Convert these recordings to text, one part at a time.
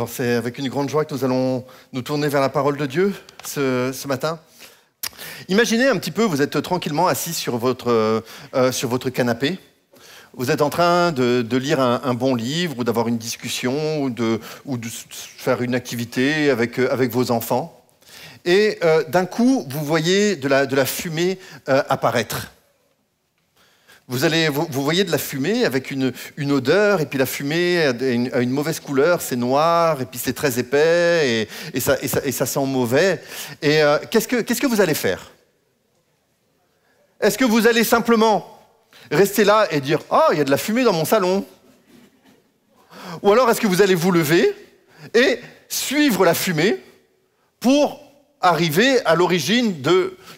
Alors c'est avec une grande joie que nous allons nous tourner vers la parole de Dieu ce, matin. Imaginez un petit peu, vous êtes tranquillement assis sur votre, euh, euh, sur votre canapé. Vous êtes en train de, lire un, bon livre ou d'avoir une discussion ou de, faire une activité avec, euh, vos enfants. Et d'un coup, vous voyez de la, fumée apparaître. Vous, allez, vous, voyez de la fumée avec une, odeur, et puis la fumée a une, mauvaise couleur, c'est noir, et puis c'est très épais, et, ça, sent mauvais. Et euh, qu'est-ce que vous allez faire Est-ce que vous allez simplement rester là et dire oh, il y a de la fumée dans mon salon Ou alors est-ce que vous allez vous lever et suivre la fumée pour arriver à l'origine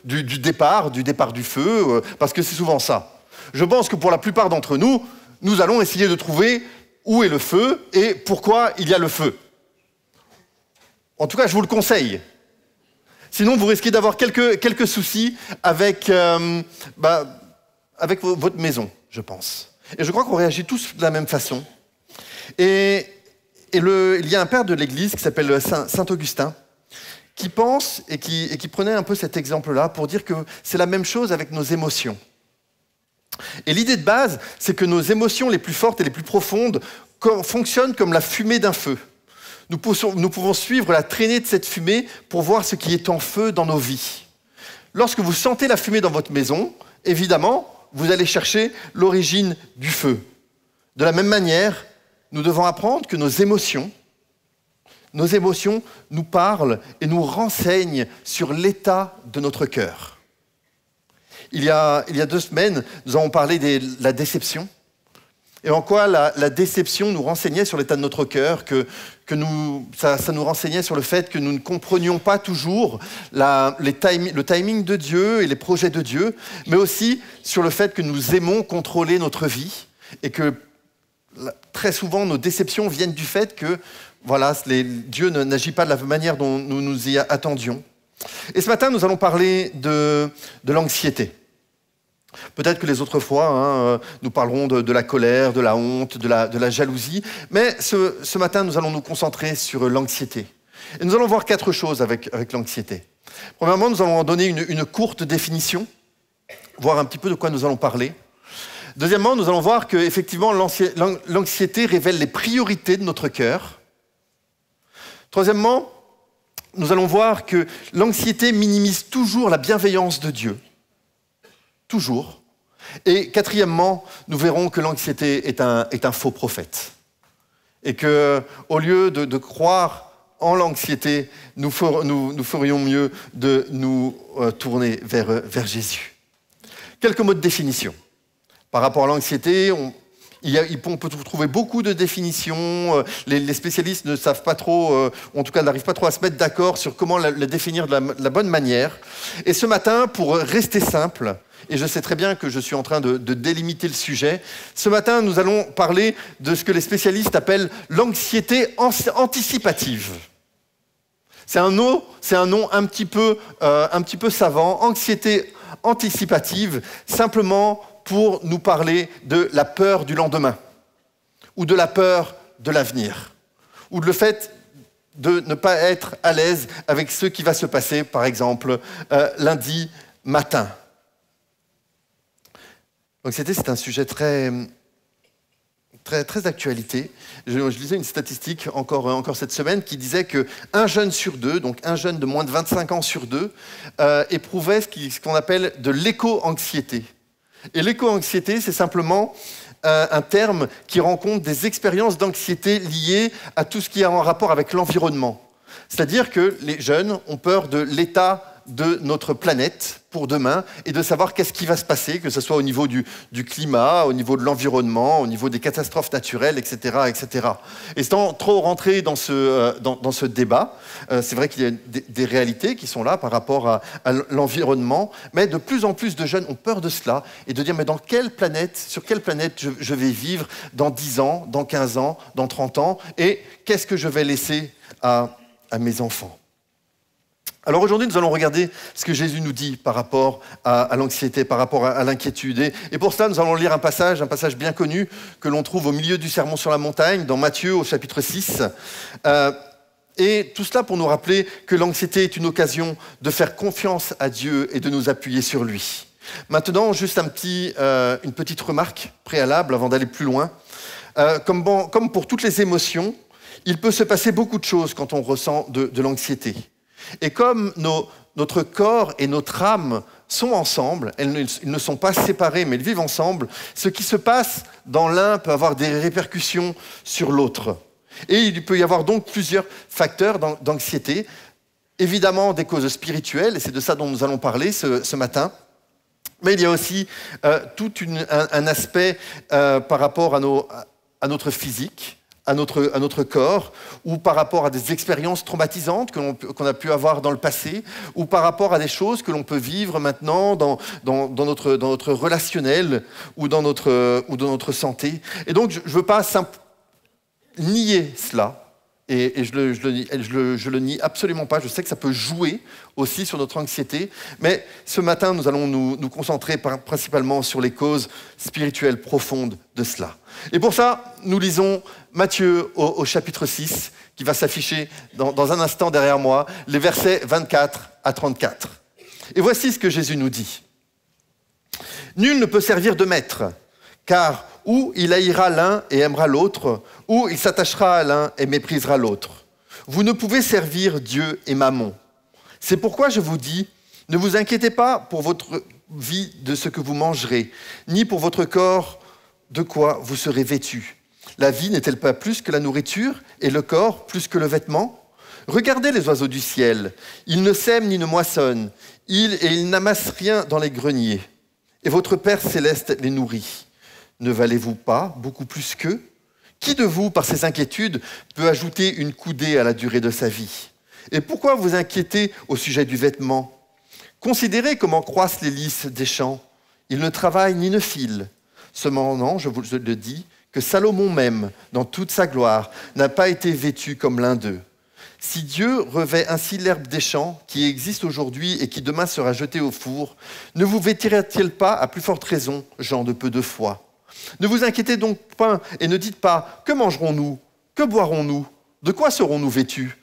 du, départ, du départ du feu, euh, parce que c'est souvent ça. Je pense que pour la plupart d'entre nous, nous allons essayer de trouver où est le feu et pourquoi il y a le feu. En tout cas, je vous le conseille. Sinon, vous risquez d'avoir quelques, soucis avec, euh, bah, votre maison, je pense. Et je crois qu'on réagit tous de la même façon. Et, il y a un père de l'Église qui s'appelle Saint, Augustin, qui pense et qui prenait un peu cet exemple-là pour dire que c'est la même chose avec nos émotions. Et l'idée de base, c'est que nos émotions les plus fortes et les plus profondes fonctionnent comme la fumée d'un feu. Nous pouvons suivre la traînée de cette fumée pour voir ce qui est en feu dans nos vies. Lorsque vous sentez la fumée dans votre maison, évidemment, vous allez chercher l'origine du feu. De la même manière, nous devons apprendre que nos émotions, nos émotions nous parlent et nous renseignent sur l'état de notre cœur. Il y a, deux semaines, nous avons parlé de la déception et en quoi la, déception nous renseignait sur l'état de notre cœur, que, ça, nous renseignait sur le fait que nous ne comprenions pas toujours le timing de Dieu et les projets de Dieu, mais aussi sur le fait que nous aimons contrôler notre vie et que très souvent nos déceptions viennent du fait que voilà, Dieu n'agit pas de la manière dont nous nous y attendions. Et ce matin, nous allons parler de l'anxiété. Peut-être que les autres fois, hein, euh, nous parlerons de, la colère, de la honte, de la, jalousie, mais ce, matin, nous allons nous concentrer sur l'anxiété. Et nous allons voir quatre choses avec, l'anxiété. Premièrement, nous allons donner une, une courte définition, voir un petit peu de quoi nous allons parler. Deuxièmement, nous allons voir qu'effectivement, l'anxiété révèle les priorités de notre cœur. Troisièmement, nous allons voir que l'anxiété minimise toujours la bienveillance de Dieu toujours. Et quatrièmement, nous verrons que l'anxiété est un, est un, faux prophète. Et que, au lieu de, croire en l'anxiété, nous, nous, ferions mieux de nous euh, tourner vers, vers, Jésus. Quelques mots de définition. Par rapport à l'anxiété, on, on, peut trouver beaucoup de définitions. Euh, les, spécialistes ne savent pas trop, euh, en tout cas n'arrivent pas trop à se mettre d'accord sur comment la, définir de la, bonne manière. Et ce matin, pour rester simple, et je sais très bien que je suis en train de, délimiter le sujet. Ce matin, nous allons parler de ce que les spécialistes appellent l'anxiété anticipative. C'est un, nom, un nom euh, un petit peu, savant, anxiété anticipative, simplement pour nous parler de la peur du lendemain, ou de la peur de l'avenir, ou de le fait de ne pas être à l'aise avec ce qui va se passer, par exemple, euh, lundi matin. Donc c'est un sujet très très très d'actualité. Je, lisais une statistique encore euh, encore cette semaine qui disait que un jeune sur deux, donc un jeune de moins de 25 ans sur deux, euh, éprouvait ce qu'on appelle de l'éco-anxiété. Et l'éco-anxiété, c'est simplement euh, un terme qui rencontre des expériences d'anxiété liées à tout ce qui a en rapport avec l'environnement. C'est-à-dire que les jeunes ont peur de l'état de notre planète pour demain et de savoir qu'est-ce qui va se passer, que ce soit au niveau du, climat, au niveau de l'environnement, au niveau des catastrophes naturelles, etc. etc. Et sans trop rentrer dans ce, euh, débat, euh, c'est vrai qu'il y a des, réalités qui sont là par rapport à, l'environnement, mais de plus en plus de jeunes ont peur de cela et de dire mais dans quelle planète, sur quelle planète je, vais vivre dans 10 ans, dans 15 ans, dans 30 ans, et qu'est-ce que je vais laisser à mes enfants alors aujourd'hui, nous allons regarder ce que Jésus nous dit par rapport à, l'anxiété, par rapport à, l'inquiétude. Et, pour cela, nous allons lire un passage, un passage bien connu que l'on trouve au milieu du Sermon sur la montagne, dans Matthieu au chapitre 6. Euh, et tout cela pour nous rappeler que l'anxiété est une occasion de faire confiance à Dieu et de nous appuyer sur lui. Maintenant, juste euh, une petite remarque préalable avant d'aller plus loin. Euh, comme, pour toutes les émotions, il peut se passer beaucoup de choses quand on ressent de l'anxiété. Et comme notre corps et notre âme sont ensemble, ils ne sont pas séparés, mais ils vivent ensemble, ce qui se passe dans l'un peut avoir des répercussions sur l'autre. Et il peut y avoir donc plusieurs facteurs d'anxiété, évidemment des causes spirituelles, et c'est de ça dont nous allons parler ce, matin. Mais il y a aussi euh, tout un, aspect euh, par rapport à notre physique, à notre, à notre corps, ou par rapport à des expériences traumatisantes que qu'on a pu avoir dans le passé, ou par rapport à des choses que l'on peut vivre maintenant dans, dans, notre, dans notre relationnel ou dans notre, ou notre santé. Et donc, je ne veux pas nier cela. Et, je, le, le, je, le, nie absolument pas. Je sais que ça peut jouer aussi sur notre anxiété. Mais ce matin, nous allons nous, concentrer principalement sur les causes spirituelles profondes de cela. Et pour ça, nous lisons Matthieu au, chapitre 6, qui va s'afficher dans, un instant derrière moi, les versets 24 à 34. Et voici ce que Jésus nous dit. Nul ne peut servir de maître, car ou il haïra l'un et aimera l'autre, ou il s'attachera à l'un et méprisera l'autre. Vous ne pouvez servir Dieu et Mammon. C'est pourquoi je vous dis, ne vous inquiétez pas pour votre vie de ce que vous mangerez, ni pour votre corps de quoi vous serez vêtu. La vie n'est-elle pas plus que la nourriture et le corps plus que le vêtement Regardez les oiseaux du ciel. Ils ne sèment ni ne moissonnent. Ils et ils n'amassent rien dans les greniers. Et votre Père céleste les nourrit. Ne valez-vous pas beaucoup plus qu'eux Qui de vous, par ses inquiétudes, peut ajouter une coudée à la durée de sa vie Et pourquoi vous inquiétez au sujet du vêtement Considérez comment croissent les lys des champs. Ils ne travaillent ni ne filent. Cependant, je vous le dis, que Salomon même, dans toute sa gloire, n'a pas été vêtu comme l'un d'eux. Si Dieu revêt ainsi l'herbe des champs qui existe aujourd'hui et qui demain sera jetée au four, ne vous vêtira-t-il pas à plus forte raison, gens de peu de foi Ne vous inquiétez donc pas et ne dites pas Que mangerons-nous Que boirons-nous De quoi serons-nous vêtus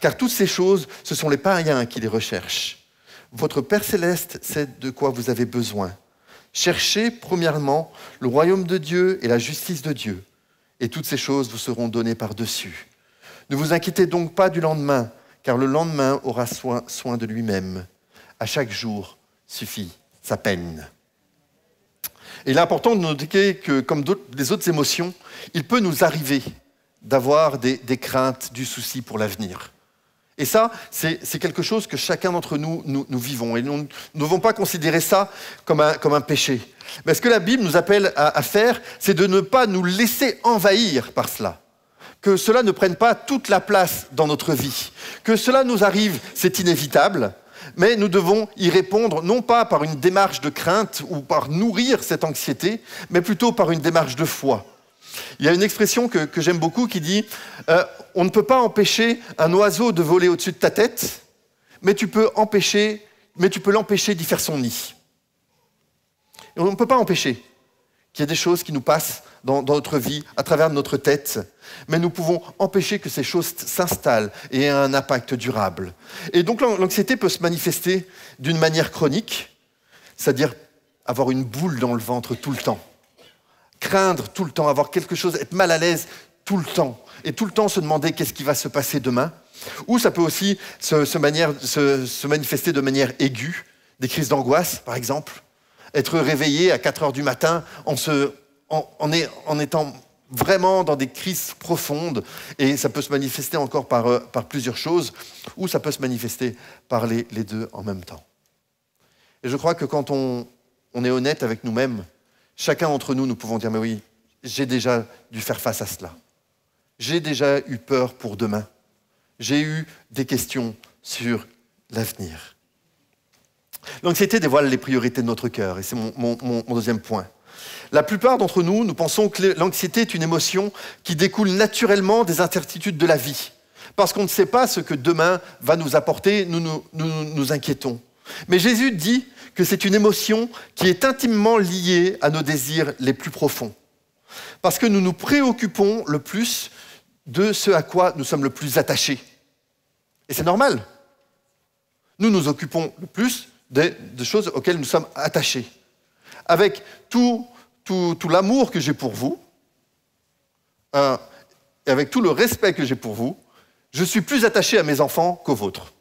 Car toutes ces choses, ce sont les païens qui les recherchent. Votre Père céleste sait de quoi vous avez besoin Cherchez premièrement le royaume de Dieu et la justice de Dieu, et toutes ces choses vous seront données par-dessus. Ne vous inquiétez donc pas du lendemain, car le lendemain aura soin, de lui-même. À chaque jour suffit sa peine. Et il est important de noter que, comme les autres émotions, il peut nous arriver d'avoir des craintes, du souci pour l'avenir. Et ça, c'est quelque chose que chacun d'entre nous, nous, vivons. Et nous ne devons pas considérer ça comme un, péché. Mais ce que la Bible nous appelle à faire, c'est de ne pas nous laisser envahir par cela. Que cela ne prenne pas toute la place dans notre vie. Que cela nous arrive, c'est inévitable. Mais nous devons y répondre non pas par une démarche de crainte ou par nourrir cette anxiété, mais plutôt par une démarche de foi il y a une expression que, j'aime beaucoup qui dit euh, On ne peut pas empêcher un oiseau de voler au-dessus de ta tête, mais tu peux, empêcher, mais tu peux l'empêcher d'y faire son nid. on ne peut pas empêcher qu'il y ait des choses qui nous passent dans, notre vie, à travers notre tête, mais nous pouvons empêcher que ces choses s'installent et aient un impact durable. Et donc l'anxiété peut se manifester d'une manière chronique, c'est-à-dire avoir une boule dans le ventre tout le temps craindre tout le temps, avoir quelque chose, être mal à l'aise tout le temps, et tout le temps se demander qu'est-ce qui va se passer demain. Ou ça peut aussi se, manifester de manière aiguë, des crises d'angoisse, par exemple, être réveillé à 4 heures du matin en, étant vraiment dans des crises profondes, et ça peut se manifester encore par, euh, plusieurs choses, ou ça peut se manifester par les, deux en même temps. Et je crois que quand on est honnête avec nous-mêmes, Chacun d'entre nous, nous pouvons dire, mais oui, j'ai déjà dû faire face à cela. J'ai déjà eu peur pour demain. J'ai eu des questions sur l'avenir. L'anxiété dévoile les priorités de notre cœur, et c'est mon, deuxième point. La plupart d'entre nous, nous pensons que l'anxiété est une émotion qui découle naturellement des incertitudes de la vie. Parce qu'on ne sait pas ce que demain va nous apporter, nous nous, inquiétons. Mais Jésus dit, que c'est une émotion qui est intimement liée à nos désirs les plus profonds. Parce que nous nous préoccupons le plus de ce à quoi nous sommes le plus attachés. Et c'est normal. Nous nous occupons le plus des, choses auxquelles nous sommes attachés. Avec tout, l'amour que j'ai pour vous, hein, et avec tout le respect que j'ai pour vous, je suis plus attaché à mes enfants qu'aux vôtres.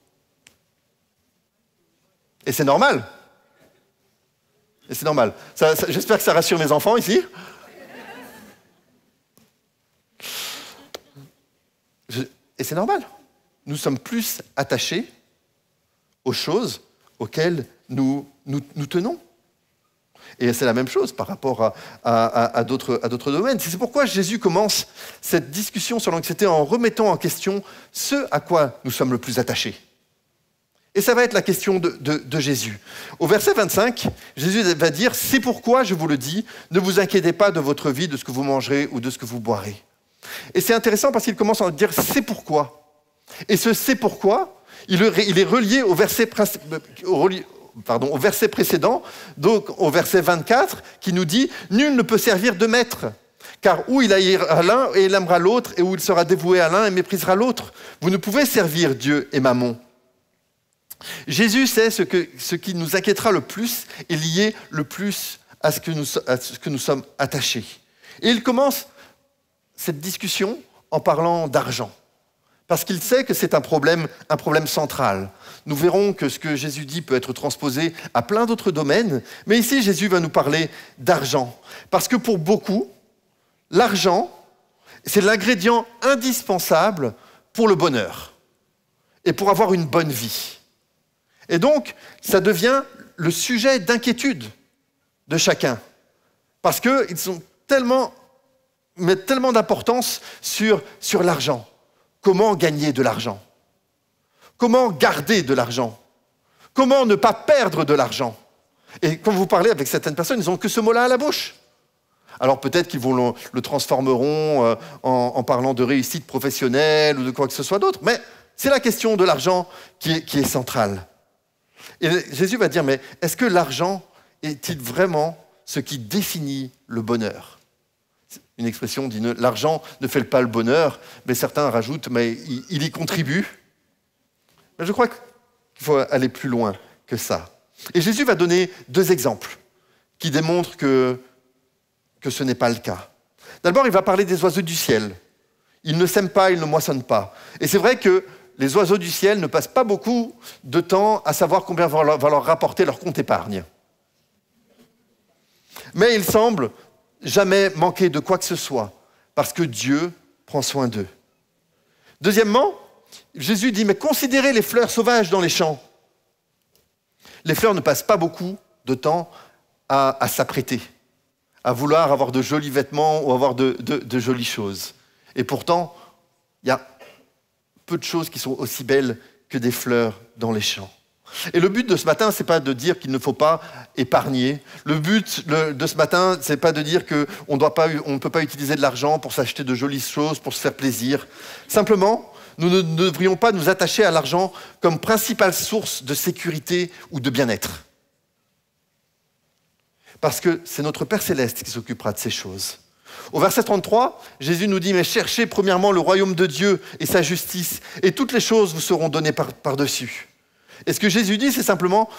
Et c'est normal. Et c'est normal. J'espère que ça rassure mes enfants ici. et c'est normal. Nous sommes plus attachés aux choses auxquelles nous, nous, tenons. Et c'est la même chose par rapport à d'autres domaines. C'est pourquoi Jésus commence cette discussion sur l'anxiété en remettant en question ce à quoi nous sommes le plus attachés. Et ça va être la question de, Jésus. Au verset 25, Jésus va dire, c'est pourquoi je vous le dis, ne vous inquiétez pas de votre vie, de ce que vous mangerez ou de ce que vous boirez. Et c'est intéressant parce qu'il commence à dire, c'est pourquoi. Et ce c'est pourquoi, il, est relié euh, au verset, précédent, donc au verset 24, qui nous dit, nul ne peut servir de maître car où il à l'un et il aimera l'autre, et où il sera dévoué à l'un et méprisera l'autre. Vous ne pouvez servir Dieu et Mammon. Jésus sait ce, que, ce qui nous inquiétera le plus et lié le plus à ce que nous, ce que nous sommes attachés. Et il commence cette discussion en parlant d'argent, parce qu'il sait que c'est un problème, un problème central. Nous verrons que ce que Jésus dit peut être transposé à plein d'autres domaines, mais ici Jésus va nous parler d'argent, parce que pour beaucoup, l'argent, c'est l'ingrédient indispensable pour le bonheur et pour avoir une bonne vie. Et donc, ça devient le sujet d'inquiétude de chacun, parce qu'ils mettent tellement d'importance sur, l'argent. Comment gagner de l'argent Comment garder de l'argent Comment ne pas perdre de l'argent Et quand vous parlez avec certaines personnes, ils n'ont que ce mot-là à la bouche. Alors peut-être qu'ils vont le, transformeront euh, en, parlant de réussite professionnelle ou de quoi que ce soit d'autre, mais c'est la question de l'argent qui est centrale. Et Jésus va dire, mais est-ce que l'argent est-il vraiment ce qui définit le bonheur Une expression dit, l'argent ne fait pas le bonheur, mais certains rajoutent, mais il y contribue. Mais je crois qu'il faut aller plus loin que ça. Et Jésus va donner deux exemples qui démontrent que, que ce n'est pas le cas. D'abord, il va parler des oiseaux du ciel. Ils ne sèment pas, ils ne moissonnent pas. Et c'est vrai que les oiseaux du ciel ne passent pas beaucoup de temps à savoir combien va leur, rapporter leur compte épargne. Mais ils semblent jamais manquer de quoi que ce soit, parce que Dieu prend soin d'eux. Deuxièmement, Jésus dit, mais considérez les fleurs sauvages dans les champs. Les fleurs ne passent pas beaucoup de temps à, s'apprêter, à vouloir avoir de jolis vêtements ou avoir de, de jolies choses. Et pourtant, il y a peu de choses qui sont aussi belles que des fleurs dans les champs. Et le but de ce matin, c'est pas de dire qu'il ne faut pas épargner. Le but de ce matin, c'est pas de dire qu'on ne peut pas utiliser de l'argent pour s'acheter de jolies choses, pour se faire plaisir. Simplement, nous ne devrions pas nous attacher à l'argent comme principale source de sécurité ou de bien-être. Parce que c'est notre Père céleste qui s'occupera de ces choses. Au verset 33, Jésus nous dit, mais cherchez premièrement le royaume de Dieu et sa justice, et toutes les choses vous seront données par-dessus. et ce que Jésus dit, c'est simplement,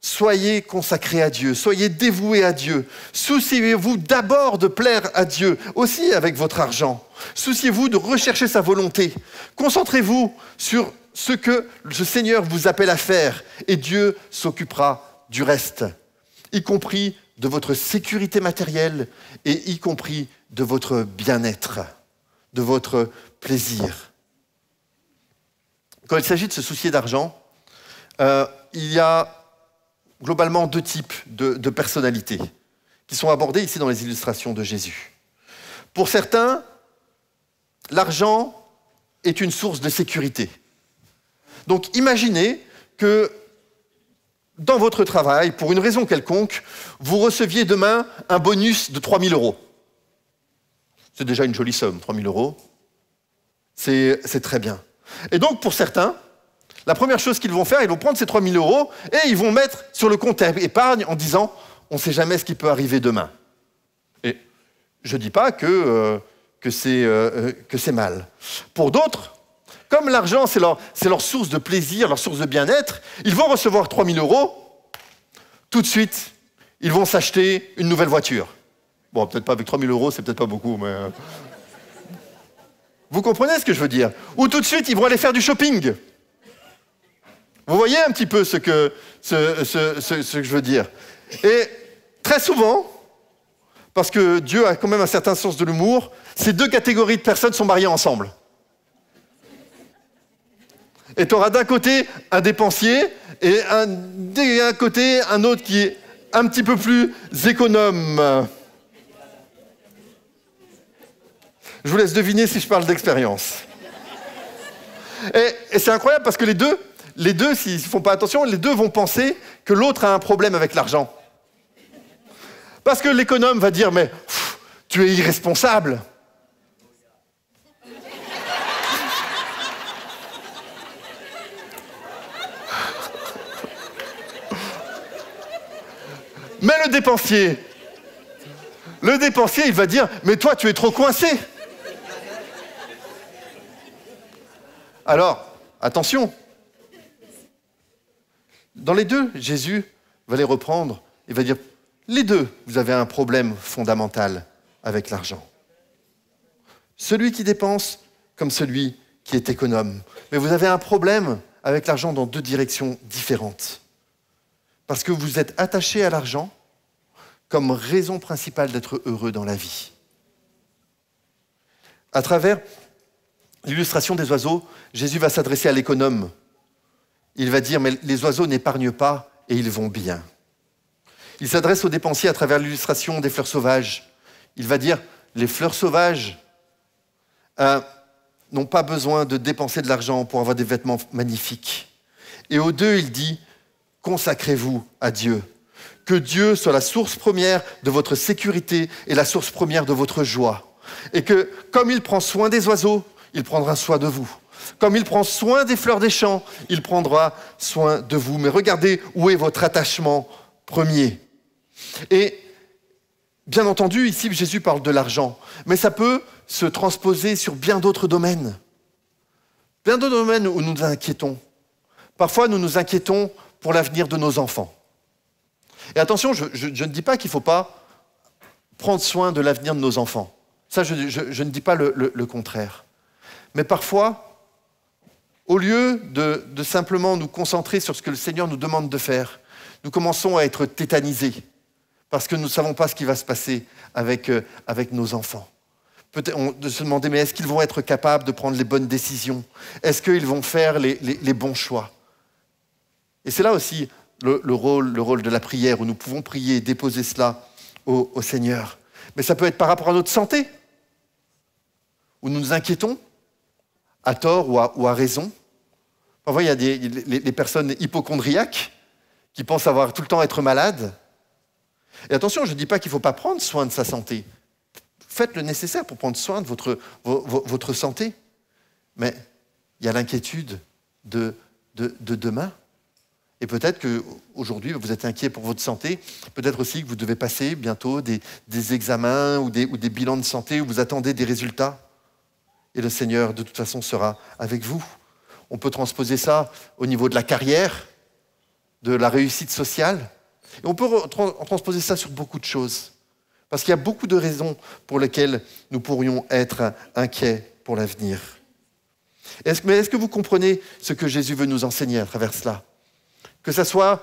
soyez consacrés à Dieu, soyez dévoués à Dieu, souciez-vous d'abord de plaire à Dieu, aussi avec votre argent, souciez-vous de rechercher sa volonté, concentrez-vous sur ce que le Seigneur vous appelle à faire, et Dieu s'occupera du reste, y compris de votre sécurité matérielle et y compris de votre bien-être, de votre plaisir. Quand il s'agit de se soucier d'argent, euh, il y a globalement deux types de, de personnalités qui sont abordées ici dans les illustrations de Jésus. Pour certains, l'argent est une source de sécurité. Donc imaginez que dans votre travail, pour une raison quelconque, vous receviez demain un bonus de 3 000 euros. C'est déjà une jolie somme, 3 000 euros. C'est très bien. Et donc, pour certains, la première chose qu'ils vont faire, ils vont prendre ces 3 000 euros et ils vont mettre sur le compte épargne en disant on ne sait jamais ce qui peut arriver demain. Et je ne dis pas euh, euh, euh, que, c'est mal. Pour d'autres, comme l'argent, c'est leur, source de plaisir, leur source de bien-être, ils vont recevoir 000 euros. Tout de suite, ils vont s'acheter une nouvelle voiture. Bon, peut-être pas avec 000 euros, c'est peut-être pas beaucoup, mais... Euh. Vous comprenez ce que je veux dire Ou tout de suite, ils vont aller faire du shopping. Vous voyez un petit peu ce que je veux dire Et très souvent, parce que Dieu a quand même un certain sens de l'humour, ces deux catégories de personnes sont mariées ensemble. Et tu auras d'un côté un dépensier et d'un côté un autre qui est un petit peu plus économe. Je vous laisse deviner si je parle d'expérience. Et, c'est incroyable parce que les deux, les deux, s'ils ne font pas attention, les deux vont penser que l'autre a un problème avec l'argent. Parce que l'économe va dire, mais tu es irresponsable. Mais le dépensier, le dépensier, il va dire, mais toi, tu es trop coincé. Alors, attention. Dans les deux, Jésus va les reprendre et va dire, les deux, vous avez un problème fondamental avec l'argent. Celui qui dépense comme celui qui est économe. Mais vous avez un problème avec l'argent dans deux directions différentes. Parce que vous êtes attaché à l'argent comme raison principale d'être heureux dans la vie. À travers l'illustration des oiseaux, Jésus va s'adresser à l'économe. Il va dire, mais les oiseaux n'épargnent pas et ils vont bien. Il s'adresse aux dépensiers à travers l'illustration des fleurs sauvages. Il va dire, les fleurs sauvages euh, n'ont pas besoin de dépenser de l'argent pour avoir des vêtements magnifiques. Et aux deux, il dit, consacrez-vous à Dieu. Que Dieu soit la source première de votre sécurité et la source première de votre joie. Et que comme il prend soin des oiseaux, il prendra soin de vous. Comme il prend soin des fleurs des champs, il prendra soin de vous. Mais regardez où est votre attachement premier. Et bien entendu, ici Jésus parle de l'argent, mais ça peut se transposer sur bien d'autres domaines. Bien d'autres domaines où nous nous inquiétons. Parfois, nous nous inquiétons pour l'avenir de nos enfants. Et attention, je, ne dis pas qu'il ne faut pas prendre soin de l'avenir de nos enfants. Ça, je, ne dis pas le, contraire. Mais parfois, au lieu de, simplement nous concentrer sur ce que le Seigneur nous demande de faire, nous commençons à être tétanisés parce que nous ne savons pas ce qui va se passer avec, euh, nos enfants. de se demander, mais est-ce qu'ils vont être capables de prendre les bonnes décisions Est-ce qu'ils vont faire les bons choix et c'est là aussi le, rôle, le rôle de la prière, où nous pouvons prier déposer cela au, Seigneur. Mais ça peut être par rapport à notre santé, où nous nous inquiétons, à tort ou à, ou à raison. Parfois, il y a des, les, personnes hypochondriaques qui pensent avoir tout le temps être malades. Et attention, je ne dis pas qu'il ne faut pas prendre soin de sa santé. Faites le nécessaire pour prendre soin de votre, santé. Mais il y a l'inquiétude de demain. Et peut-être qu'aujourd'hui, vous êtes inquiet pour votre santé. Peut-être aussi que vous devez passer bientôt des, examens ou des, bilans de santé où vous attendez des résultats. Et le Seigneur, de toute façon, sera avec vous. On peut transposer ça au niveau de la carrière, de la réussite sociale. Et on peut transposer ça sur beaucoup de choses. Parce qu'il y a beaucoup de raisons pour lesquelles nous pourrions être inquiets pour l'avenir. mais est-ce que vous comprenez ce que Jésus veut nous enseigner à travers cela que ce soit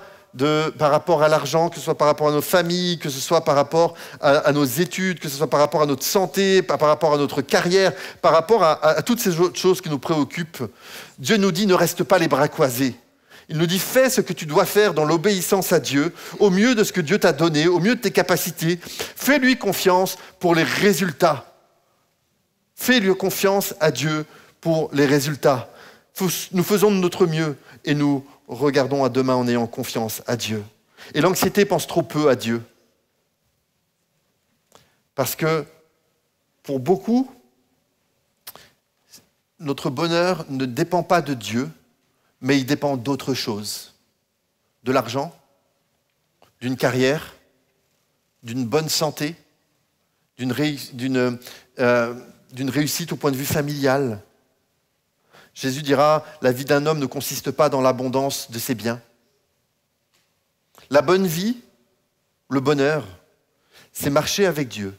par rapport à l'argent, que ce soit par rapport à nos familles, que ce soit par rapport à, nos études, que ce soit par rapport à notre santé, par, rapport à notre carrière, par rapport à, toutes ces autres choses qui nous préoccupent. Dieu nous dit ne reste pas les bras croisés. Il nous dit fais ce que tu dois faire dans l'obéissance à Dieu, au mieux de ce que Dieu t'a donné, au mieux de tes capacités. Fais-lui confiance pour les résultats. Fais-lui confiance à Dieu pour les résultats. Nous faisons de notre mieux et nous regardons à demain en ayant confiance à Dieu. Et l'anxiété pense trop peu à Dieu. Parce que pour beaucoup, notre bonheur ne dépend pas de Dieu, mais il dépend d'autre chose. De l'argent, d'une carrière, d'une bonne santé, d'une, euh, réussite au point de vue familial, Jésus dira, la vie d'un homme ne consiste pas dans l'abondance de ses biens. La bonne vie, le bonheur, c'est marcher avec Dieu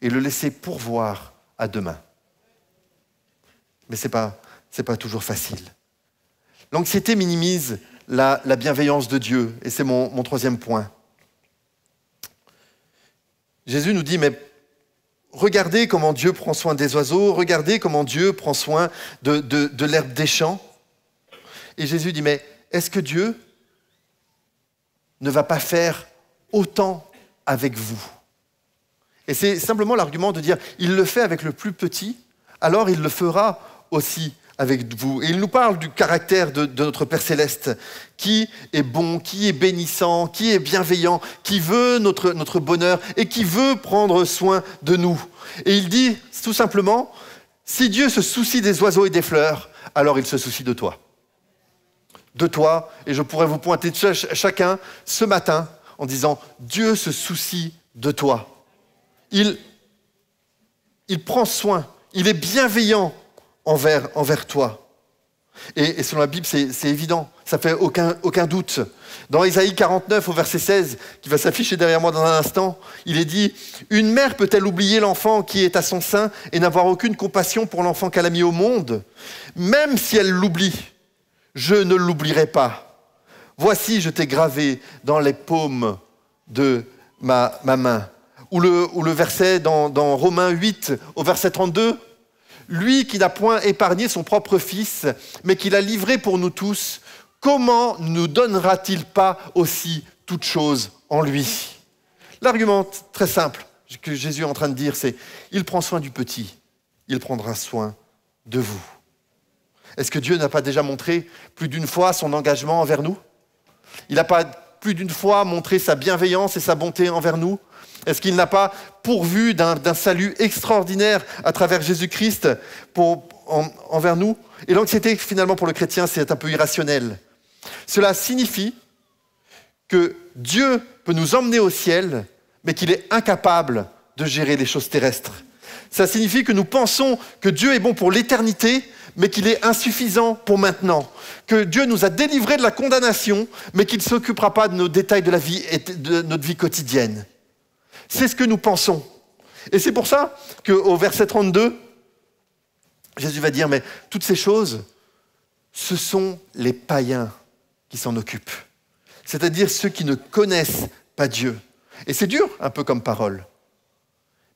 et le laisser pourvoir à demain. Mais ce n'est pas, pas, toujours facile. L'anxiété minimise la, bienveillance de Dieu, et c'est mon troisième point. Jésus nous dit, mais Regardez comment Dieu prend soin des oiseaux, regardez comment Dieu prend soin de, de l'herbe des champs. Et Jésus dit, mais est-ce que Dieu ne va pas faire autant avec vous Et c'est simplement l'argument de dire, il le fait avec le plus petit, alors il le fera aussi avec vous. Et il nous parle du caractère de, notre Père céleste, qui est bon, qui est bénissant, qui est bienveillant, qui veut notre, notre bonheur et qui veut prendre soin de nous. Et il dit tout simplement, si Dieu se soucie des oiseaux et des fleurs, alors il se soucie de toi. De toi, et je pourrais vous pointer chacun ce matin en disant, Dieu se soucie de toi. Il, il prend soin, il est bienveillant envers, envers toi. Et, selon la Bible, c'est évident, ça fait aucun, doute. Dans Ésaïe 49 au verset 16, qui va s'afficher derrière moi dans un instant, il est dit, Une mère peut-elle oublier l'enfant qui est à son sein et n'avoir aucune compassion pour l'enfant qu'elle a mis au monde Même si elle l'oublie, je ne l'oublierai pas. Voici, je t'ai gravé dans les paumes de ma, main. Ou le, verset dans, dans Romains 8 au verset 32 lui qui n'a point épargné son propre Fils, mais qui l'a livré pour nous tous, comment ne donnera-t-il pas aussi toute chose en lui L'argument très simple que Jésus est en train de dire, c'est il prend soin du petit, il prendra soin de vous. Est-ce que Dieu n'a pas déjà montré plus d'une fois son engagement envers nous Il n'a pas plus d'une fois montré sa bienveillance et sa bonté envers nous Est-ce qu'il n'a pas pourvu d'un salut extraordinaire à travers Jésus-Christ envers nous. Et l'anxiété, finalement, pour le chrétien, c'est un peu irrationnel. Cela signifie que Dieu peut nous emmener au ciel, mais qu'il est incapable de gérer les choses terrestres. Cela signifie que nous pensons que Dieu est bon pour l'éternité, mais qu'il est insuffisant pour maintenant. Que Dieu nous a délivrés de la condamnation, mais qu'il ne s'occupera pas de nos détails de, la vie et de notre vie quotidienne. C'est ce que nous pensons. Et c'est pour ça qu'au verset 32, Jésus va dire, mais toutes ces choses, ce sont les païens qui s'en occupent, c'est-à-dire ceux qui ne connaissent pas Dieu. Et c'est dur, un peu comme parole.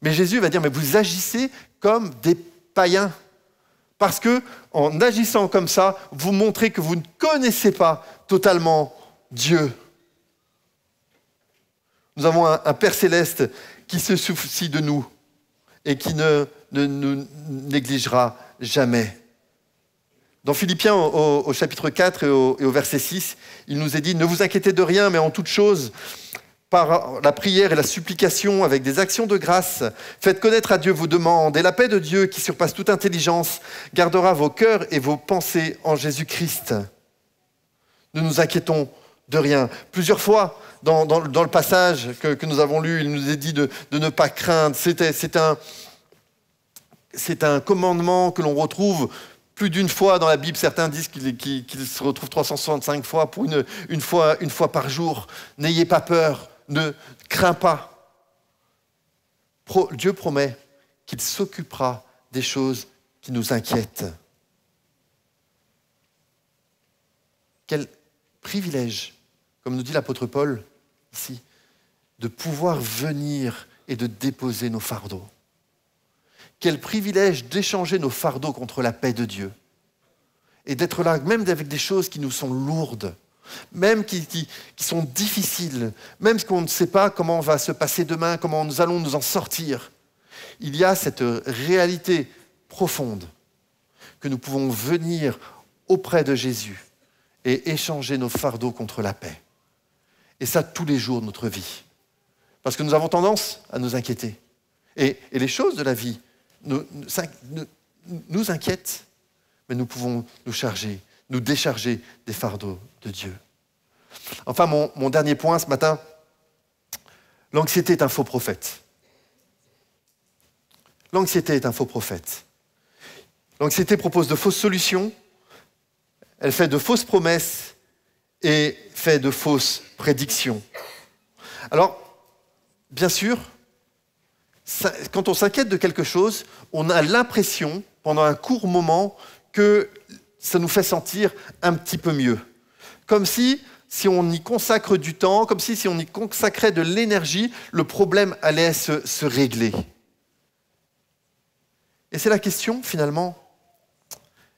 Mais Jésus va dire, mais vous agissez comme des païens. Parce que, en agissant comme ça, vous montrez que vous ne connaissez pas totalement Dieu. Nous avons un, Père céleste qui se soucie de nous et qui ne, nous négligera jamais. Dans Philippiens au, chapitre 4 et au, verset 6, il nous est dit, ne vous inquiétez de rien, mais en toute chose, par la prière et la supplication, avec des actions de grâce, faites connaître à Dieu vos demandes, et la paix de Dieu, qui surpasse toute intelligence, gardera vos cœurs et vos pensées en Jésus-Christ. Ne nous inquiétons de rien. Plusieurs fois, dans, le passage que, nous avons lu, il nous est dit de, ne pas craindre. C'est un, commandement que l'on retrouve plus d'une fois dans la Bible, certains disent qu'il se retrouve 365 fois pour une, fois, une fois par jour. N'ayez pas peur, ne crains pas. Dieu promet qu'il s'occupera des choses qui nous inquiètent. Quel privilège comme nous dit l'apôtre Paul ici, de pouvoir venir et de déposer nos fardeaux. Quel privilège d'échanger nos fardeaux contre la paix de Dieu. Et d'être là, même avec des choses qui nous sont lourdes, même qui, sont difficiles, même ce qu'on ne sait pas comment va se passer demain, comment nous allons nous en sortir. Il y a cette réalité profonde que nous pouvons venir auprès de Jésus et échanger nos fardeaux contre la paix. Et ça, tous les jours de notre vie. Parce que nous avons tendance à nous inquiéter. Et, les choses de la vie nous, inquiètent, mais nous pouvons nous charger, nous décharger des fardeaux de Dieu. Enfin, mon dernier point ce matin, l'anxiété est un faux prophète. L'anxiété est un faux prophète. L'anxiété propose de fausses solutions, elle fait de fausses promesses et fait de fausses prédictions. Alors, bien sûr, quand on s'inquiète de quelque chose, on a l'impression, pendant un court moment, que ça nous fait sentir un petit peu mieux. Comme si, si on y consacre du temps, comme si, si on y consacrait de l'énergie, le problème allait se régler. Et c'est la question, finalement,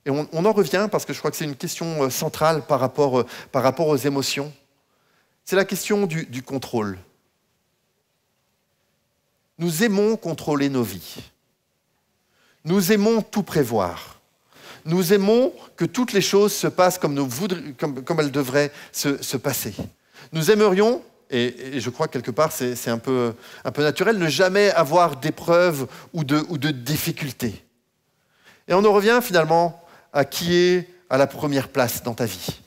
et on, en revient parce que je crois que c'est une question euh, centrale euh, par rapport, aux émotions. C'est la question du, contrôle. Nous aimons contrôler nos vies. Nous aimons tout prévoir. Nous aimons que toutes les choses se passent comme, elles devraient se, passer. Nous aimerions, et, je crois que quelque part c'est un peu, un peu naturel, ne jamais avoir d'épreuves ou de, ou de difficultés. Et on en revient finalement à qui est à la première place dans ta vie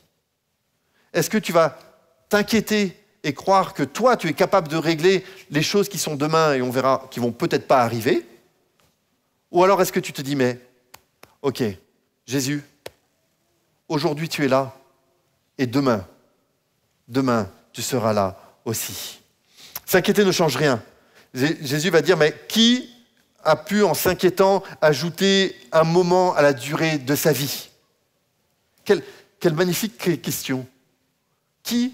Est-ce que tu vas t'inquiéter et croire que toi, tu es capable de régler les choses qui sont demain et on verra qui vont peut-être pas arriver Ou alors est-ce que tu te dis, mais, ok, Jésus, aujourd'hui tu es là et demain, demain, tu seras là aussi. S'inquiéter ne change rien. Jésus va dire, mais qui a pu, en s'inquiétant, ajouter un moment à la durée de sa vie quelle, magnifique question. Qui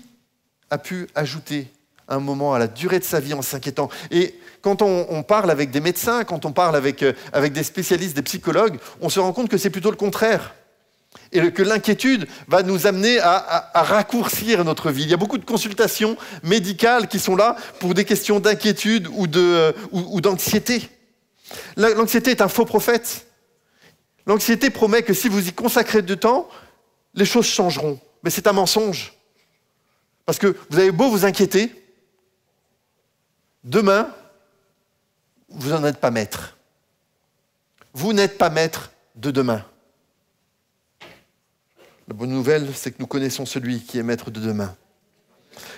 a pu ajouter un moment à la durée de sa vie en s'inquiétant. Et quand on, parle avec des médecins, quand on parle euh, avec, des spécialistes, des psychologues, on se rend compte que c'est plutôt le contraire. Et que l'inquiétude va nous amener à, à, raccourcir notre vie. Il y a beaucoup de consultations médicales qui sont là pour des questions d'inquiétude ou euh, d'anxiété. L'anxiété est un faux prophète. L'anxiété promet que si vous y consacrez du temps, les choses changeront. Mais c'est un mensonge. Parce que vous avez beau vous inquiéter, demain, vous n'en êtes pas maître. Vous n'êtes pas maître de demain. La bonne nouvelle, c'est que nous connaissons celui qui est maître de demain.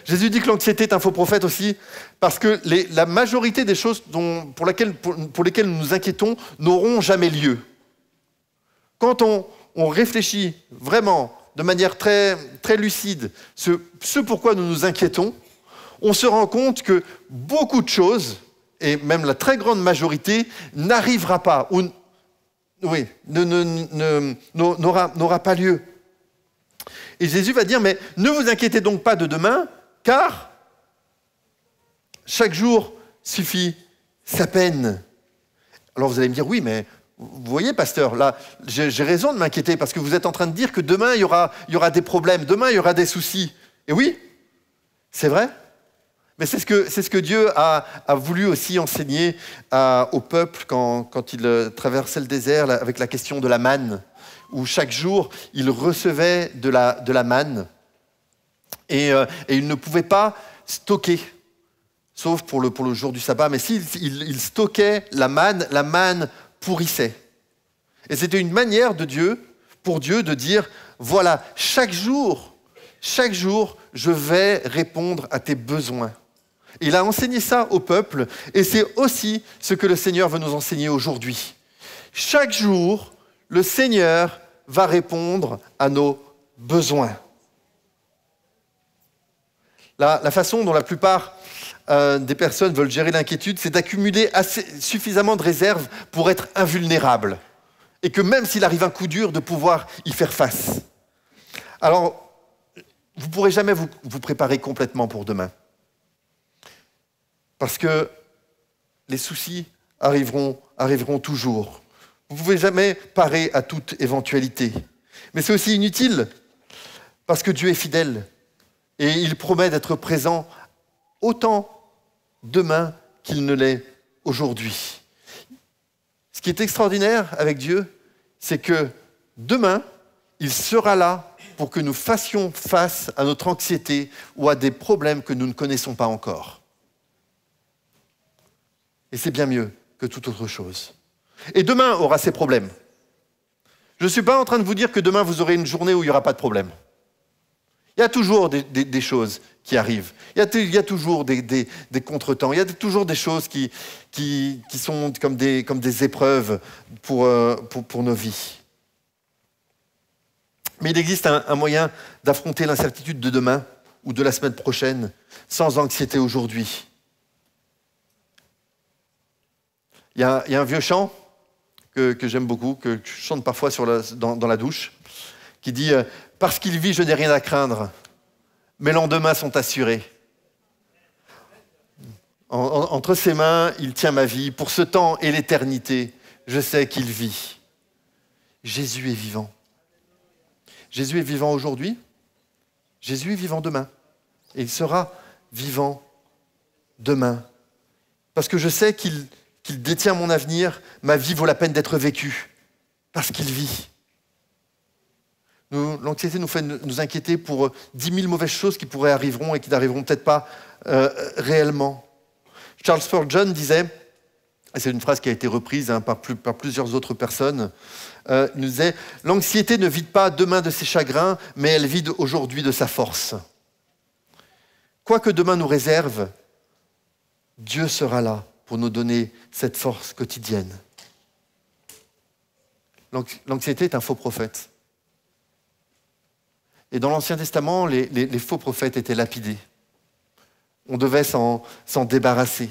Jésus dit que l'anxiété est un faux prophète aussi, parce que la majorité des choses pour, lesquelles nous nous inquiétons n'auront jamais lieu. Quand on, réfléchit vraiment de manière très, très lucide ce, ce pourquoi nous nous inquiétons, on se rend compte que beaucoup de choses, et même la très grande majorité, n'arrivera pas, ou oui, n'aura pas lieu. Et Jésus va dire, mais ne vous inquiétez donc pas de demain, car chaque jour suffit sa peine. Alors vous allez me dire, oui, mais vous voyez, pasteur, là, j'ai raison de m'inquiéter parce que vous êtes en train de dire que demain, il y aura, des problèmes, demain, il y aura des soucis. Et oui, c'est vrai. Mais c'est ce, que, Dieu a, voulu aussi enseigner euh, au peuple quand, il euh, traversait le désert avec la question de la manne, où chaque jour, il recevait de la manne. Euh, et, il ne pouvait pas stocker, sauf pour le, jour du sabbat. Mais s'il stockait la manne, la manne pourrissait. Et c'était une manière de Dieu, pour Dieu, de dire, voilà, chaque jour, chaque jour, je vais répondre à tes besoins. Il a enseigné ça au peuple, et c'est aussi ce que le Seigneur veut nous enseigner aujourd'hui. Chaque jour, le Seigneur va répondre à nos besoins. La, façon dont la plupart euh, des personnes veulent gérer l'inquiétude, c'est d'accumuler suffisamment de réserves pour être invulnérable. Et que même s'il arrive un coup dur, de pouvoir y faire face. Alors, vous ne pourrez jamais vous, préparer complètement pour demain. Parce que les soucis arriveront, arriveront toujours. Vous ne pouvez jamais parer à toute éventualité. Mais c'est aussi inutile, parce que Dieu est fidèle. Et il promet d'être présent autant demain qu'il ne l'est aujourd'hui. Ce qui est extraordinaire avec Dieu, c'est que demain, il sera là pour que nous fassions face à notre anxiété ou à des problèmes que nous ne connaissons pas encore. Et c'est bien mieux que toute autre chose. Et demain aura ses problèmes. Je ne suis pas en train de vous dire que demain vous aurez une journée où il n'y aura pas de problème. Il y a toujours des, choses qui arrivent. Il y a, toujours des, contretemps. Il y a toujours des choses qui, sont comme des, épreuves euh, pour, nos vies. Mais il existe un, moyen d'affronter l'incertitude de demain ou de la semaine prochaine sans anxiété aujourd'hui. Il, y, a un vieux chant que, j'aime beaucoup, que je chante parfois dans, la douche, qui dit euh, parce qu'il vit, je n'ai rien à craindre. Mes lendemains sont assurés. entre ses mains, il tient ma vie. Pour ce temps et l'éternité, je sais qu'il vit. Jésus est vivant. Jésus est vivant aujourd'hui. Jésus est vivant demain. Et il sera vivant demain. Parce que je sais qu'il détient mon avenir, ma vie vaut la peine d'être vécue. Parce qu'il vit. L'anxiété nous fait nous inquiéter pour euh, dix mille mauvaises choses qui pourraient arriveront et qui n'arriveront peut-être pas euh, réellement. Charles Spurgeon disait, et c'est une phrase qui a été reprise hein, par, plusieurs autres personnes, euh, il nous disait, l'anxiété ne vide pas demain de ses chagrins, mais elle vide aujourd'hui de sa force. Quoi que demain nous réserve, Dieu sera là pour nous donner cette force quotidienne. L'anxiété est un faux prophète. Et dans l'Ancien Testament, les, faux prophètes étaient lapidés. On devait s'en débarrasser.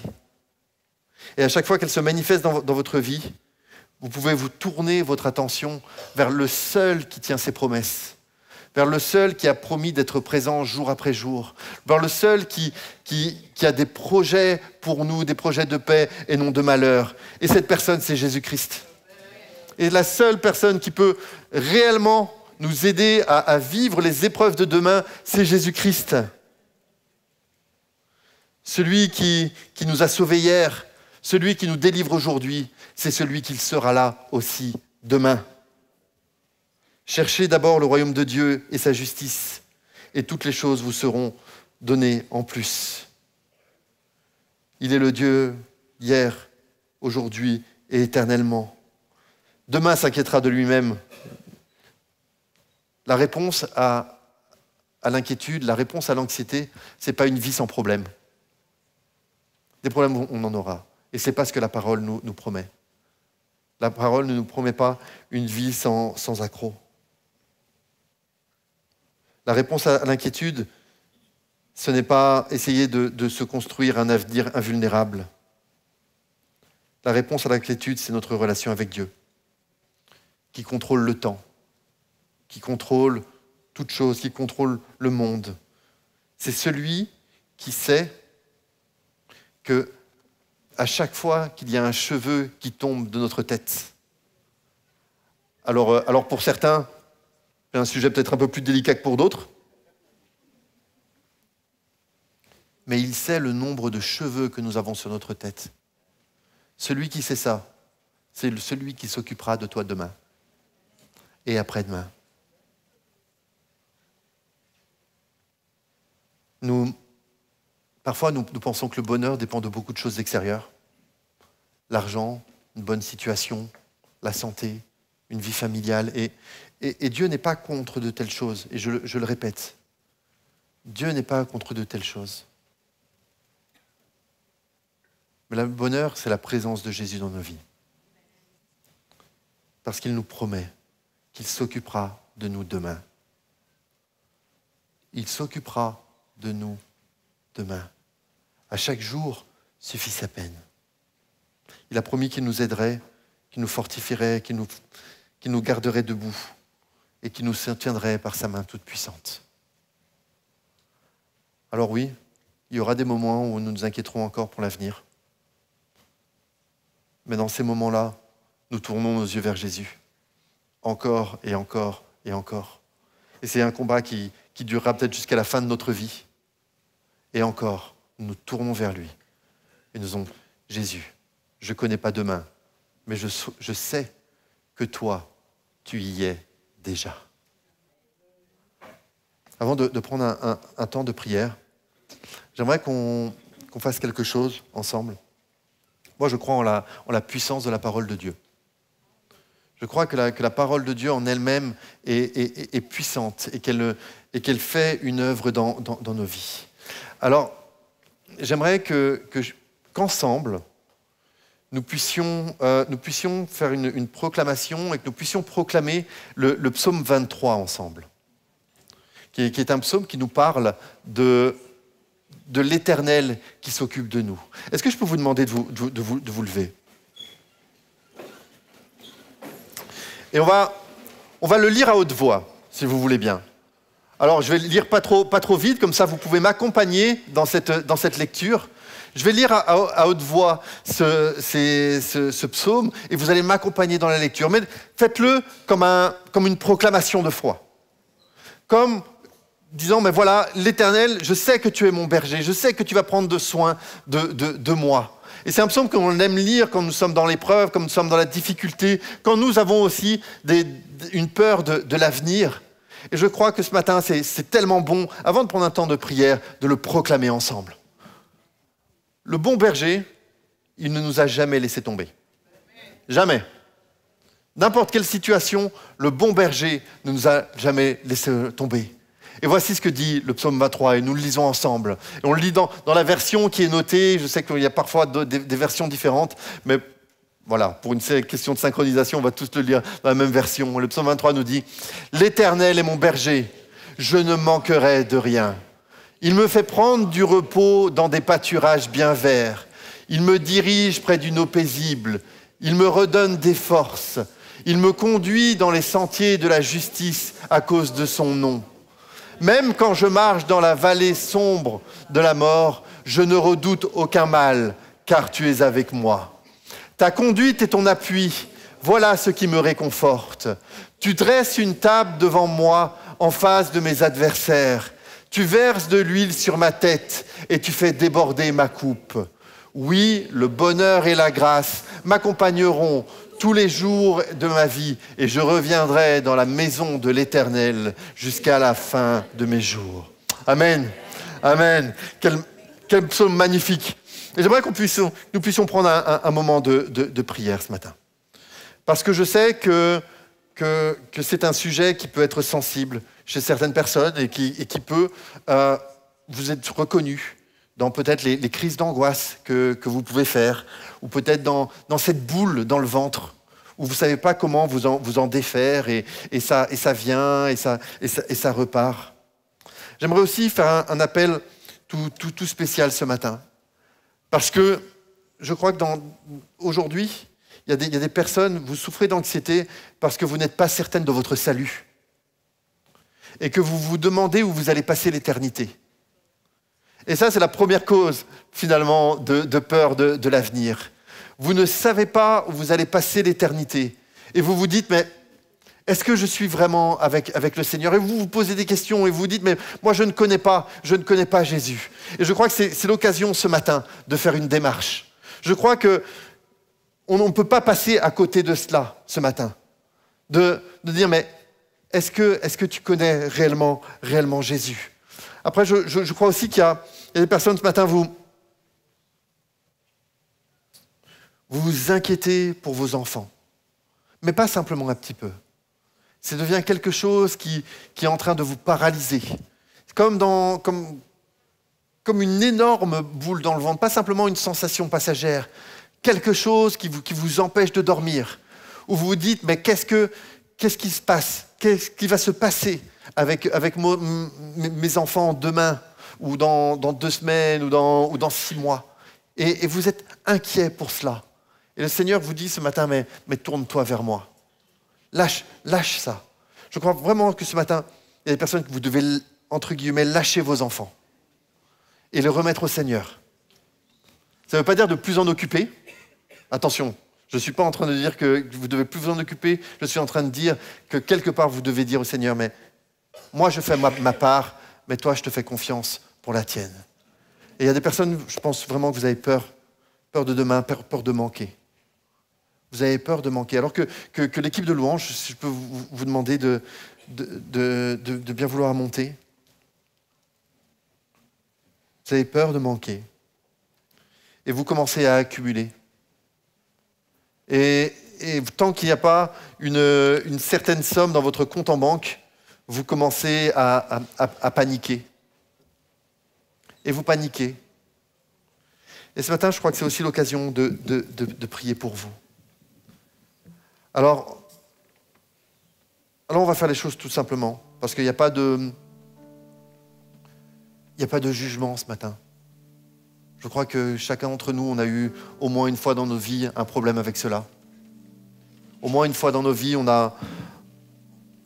Et à chaque fois qu'elle se manifeste dans, dans votre vie, vous pouvez vous tourner votre attention vers le seul qui tient ses promesses, vers le seul qui a promis d'être présent jour après jour, vers le seul qui, qui, qui, a des projets pour nous, des projets de paix et non de malheur. Et cette personne, c'est Jésus-Christ. Et la seule personne qui peut réellement nous aider à, vivre les épreuves de demain, c'est Jésus-Christ. Celui qui, qui nous a sauvés hier, celui qui nous délivre aujourd'hui, c'est celui qui sera là aussi demain. Cherchez d'abord le royaume de Dieu et sa justice, et toutes les choses vous seront données en plus. Il est le Dieu hier, aujourd'hui et éternellement. Demain s'inquiétera de lui-même la réponse à, l'inquiétude, la réponse à l'anxiété, ce n'est pas une vie sans problème. Des problèmes, on en aura. Et ce n'est pas ce que la parole nous, promet. La parole ne nous promet pas une vie sans, accrocs. La réponse à l'inquiétude, ce n'est pas essayer de, de, se construire un avenir invulnérable. La réponse à l'inquiétude, c'est notre relation avec Dieu, qui contrôle le temps, qui contrôle toute chose, qui contrôle le monde. C'est celui qui sait que à chaque fois qu'il y a un cheveu qui tombe de notre tête, alors, euh, alors pour certains, c'est un sujet peut-être un peu plus délicat que pour d'autres, mais il sait le nombre de cheveux que nous avons sur notre tête. Celui qui sait ça, c'est celui qui s'occupera de toi demain et après-demain Nous, parfois, nous, pensons que le bonheur dépend de beaucoup de choses extérieures. L'argent, une bonne situation, la santé, une vie familiale. Et, Dieu n'est pas contre de telles choses. Et je le répète, Dieu n'est pas contre de telles choses. Mais le bonheur, c'est la présence de Jésus dans nos vies. Parce qu'il nous promet qu'il s'occupera de nous demain. Il s'occupera de nous demain. À chaque jour suffit sa peine. Il a promis qu'il nous aiderait, qu'il nous fortifierait, qu'il nous, nous garderait debout et qu'il nous soutiendrait par sa main toute puissante. Alors oui, il y aura des moments où nous nous inquiéterons encore pour l'avenir. Mais dans ces moments-là, nous tournons nos yeux vers Jésus, encore et encore et encore. Et c'est un combat qui durera peut-être jusqu'à la fin de notre vie. Et encore, nous nous tournons vers lui. Et nous disons, Jésus, je ne connais pas demain, mais je, sais que toi, tu y es déjà. Avant de, prendre un, temps de prière, j'aimerais qu'on fasse quelque chose ensemble. Moi, je crois en la, puissance de la parole de Dieu. Je crois que la, parole de Dieu en elle-même est, puissante et qu'elle fait une œuvre dans nos vies. Alors, j'aimerais que, qu'ensemble, nous puissions, euh, nous puissions faire une, proclamation et que nous puissions proclamer le, psaume 23 ensemble, qui est, un psaume qui nous parle de, de l'Éternel qui s'occupe de nous. Est-ce que je peux vous demander de vous, de vous lever Et on va, on va le lire à haute voix, si vous voulez bien. Alors je vais lire pas trop, pas trop vite, comme ça vous pouvez m'accompagner dans cette, lecture. Je vais lire à, haute voix ce, psaume et vous allez m'accompagner dans la lecture. Mais faites-le comme, une proclamation de foi. Comme disant, mais voilà, l'Éternel, je sais que tu es mon berger, je sais que tu vas prendre de soin de, moi. Et c'est un psaume qu'on aime lire quand nous sommes dans l'épreuve, quand nous sommes dans la difficulté, quand nous avons aussi une peur de l'avenir. Et je crois que ce matin, c'est tellement bon, avant de prendre un temps de prière, de le proclamer ensemble. Le bon berger, il ne nous a jamais laissé tomber. Jamais. N'importe quelle situation, le bon berger ne nous a jamais laissé tomber. Et voici ce que dit le psaume 23, et nous le lisons ensemble. Et on le lit dans, la version qui est notée, je sais qu'il y a parfois des versions différentes, mais voilà, pour une question de synchronisation, on va tous le lire dans la même version. Le psaume 23 nous dit L'Éternel est mon berger, je ne manquerai de rien. Il me fait prendre du repos dans des pâturages bien verts. Il me dirige près d'une eau paisible. Il me redonne des forces. Il me conduit dans les sentiers de la justice à cause de son nom. Même quand je marche dans la vallée sombre de la mort, je ne redoute aucun mal, car tu es avec moi. Ta conduite et ton appui. Voilà ce qui me réconforte. Tu dresses une table devant moi en face de mes adversaires. Tu verses de l'huile sur ma tête et tu fais déborder ma coupe. Oui, le bonheur et la grâce m'accompagneront tous les jours de ma vie et je reviendrai dans la maison de l'Éternel jusqu'à la fin de mes jours. Amen. Amen quel psaume magnifique. Et j'aimerais qu'on puisse, nous puissions prendre un, moment de, prière ce matin. Parce que je sais que, que, c'est un sujet qui peut être sensible chez certaines personnes et qui, et qui peut euh, vous être reconnu dans peut-être les, crises d'angoisse que, que, vous pouvez faire, ou peut-être dans, dans, cette boule dans le ventre, où vous ne savez pas comment vous en, vous en défaire, et, et, ça, et ça vient, et ça, et ça, et ça repart. J'aimerais aussi faire un appel tout, tout, spécial ce matin. Parce que je crois que aujourd'hui, il y, a des personnes, vous souffrez d'anxiété parce que vous n'êtes pas certaine de votre salut. Et que vous vous demandez où vous allez passer l'éternité. Et ça, c'est la première cause, finalement, de, peur de l'avenir. Vous ne savez pas où vous allez passer l'éternité. Et vous vous dites, mais est-ce que je suis vraiment avec, avec le Seigneur Et vous vous posez des questions et vous dites, mais moi je ne connais pas, je ne connais pas Jésus. Et je crois que c'est l'occasion ce matin de faire une démarche. Je crois que on ne peut pas passer à côté de cela ce matin. De, dire, mais est-ce que, tu connais réellement, réellement Jésus Après, je, crois aussi qu'il y, a des personnes ce matin, vous, vous inquiétez pour vos enfants, mais pas simplement un petit peu. Ça devient quelque chose qui, qui est en train de vous paralyser. Comme, comme, comme une énorme boule dans le ventre, pas simplement une sensation passagère, quelque chose qui vous, qui vous empêche de dormir, où vous vous dites, mais qu'est-ce, que, qu'est-ce qui se passe Qu'est-ce qui va se passer avec, avec mes enfants demain, ou dans, dans, deux semaines, ou dans, ou dans six mois et, et vous êtes inquiet pour cela. Et le Seigneur vous dit ce matin, mais, mais tourne-toi vers moi. Lâche, lâche ça. Je crois vraiment que ce matin, il y a des personnes que vous devez, entre guillemets, lâcher vos enfants et les remettre au Seigneur. Ça ne veut pas dire de plus en occuper. Attention, je ne suis pas en train de dire que vous devez plus vous en occuper. Je suis en train de dire que quelque part, vous devez dire au Seigneur, mais moi, je fais ma, part, mais toi, je te fais confiance pour la tienne. Et il y a des personnes, je pense vraiment que vous avez peur, peur de demain, peur de manquer. Vous avez peur de manquer. Alors que, l'équipe de louange, je peux vous, demander de, de, bien vouloir monter. Vous avez peur de manquer. Et vous commencez à accumuler. Et, tant qu'il n'y a pas une, certaine somme dans votre compte en banque, vous commencez à, paniquer. Et vous paniquez. Et ce matin, je crois que c'est aussi l'occasion de prier pour vous. Alors, alors on va faire les choses tout simplement, parce qu'il n'y a pas de... Il n'y a pas de jugement ce matin. Je crois que chacun d'entre nous, on a eu au moins une fois dans nos vies un problème avec cela. Au moins une fois dans nos vies, on a...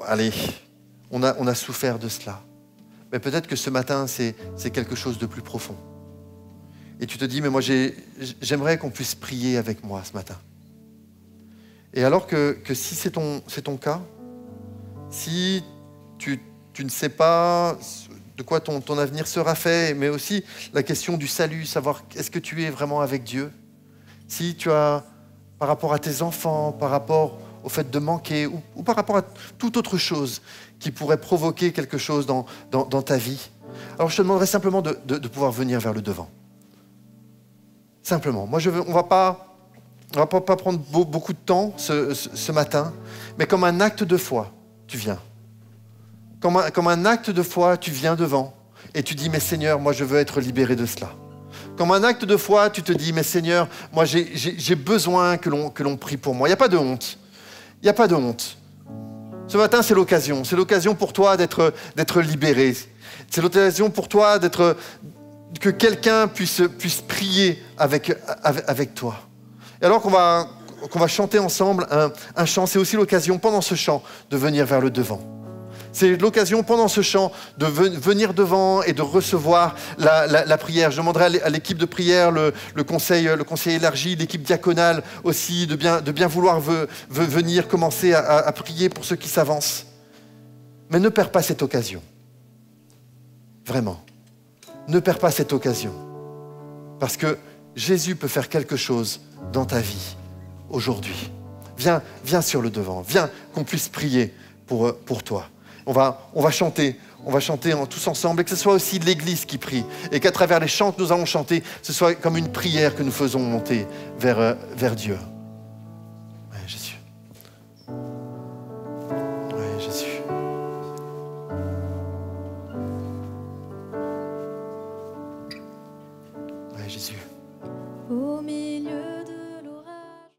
Allez, on a, souffert de cela. Mais peut-être que ce matin, c'est quelque chose de plus profond. Et tu te dis, mais moi, j'aimerais qu'on puisse prier avec moi ce matin. Et alors que, si c'est ton, ton cas, si tu, tu, ne sais pas de quoi ton, ton avenir sera fait, mais aussi la question du salut, savoir est-ce que tu es vraiment avec Dieu, si tu as, par rapport à tes enfants, par rapport au fait de manquer, ou, par rapport à toute autre chose qui pourrait provoquer quelque chose dans, dans, ta vie, alors je te demanderais simplement de, de, pouvoir venir vers le devant. Simplement. Moi, je veux, on ne va pas on va pas prendre beaucoup de temps ce, matin, mais comme un acte de foi, tu viens. Comme un, acte de foi, tu viens devant et tu dis, mais Seigneur, moi je veux être libéré de cela. Comme un acte de foi, tu te dis, mais Seigneur, moi j'ai besoin que l'on prie pour moi. Il n'y a pas de honte. Il n'y a pas de honte. Ce matin, c'est l'occasion. C'est l'occasion pour toi d'être libéré. C'est l'occasion pour toi d'être que quelqu'un puisse, puisse prier avec, avec toi alors qu'on va, chanter ensemble un, chant, c'est aussi l'occasion pendant ce chant de venir vers le devant. C'est l'occasion pendant ce chant de venir devant et de recevoir la, prière. Je demanderai à l'équipe de prière, le, conseil, élargi, l'équipe diaconale aussi, de bien, vouloir venir commencer à prier pour ceux qui s'avancent. Mais ne perds pas cette occasion. Vraiment. Ne perds pas cette occasion. Parce que Jésus peut faire quelque chose dans ta vie aujourd'hui. Viens, viens sur le devant, viens qu'on puisse prier pour, euh, toi. On va, on va chanter, on va chanter tous ensemble et que ce soit aussi l'Église qui prie et qu'à travers les chants que nous allons chanter, ce soit comme une prière que nous faisons monter vers, euh, vers Dieu.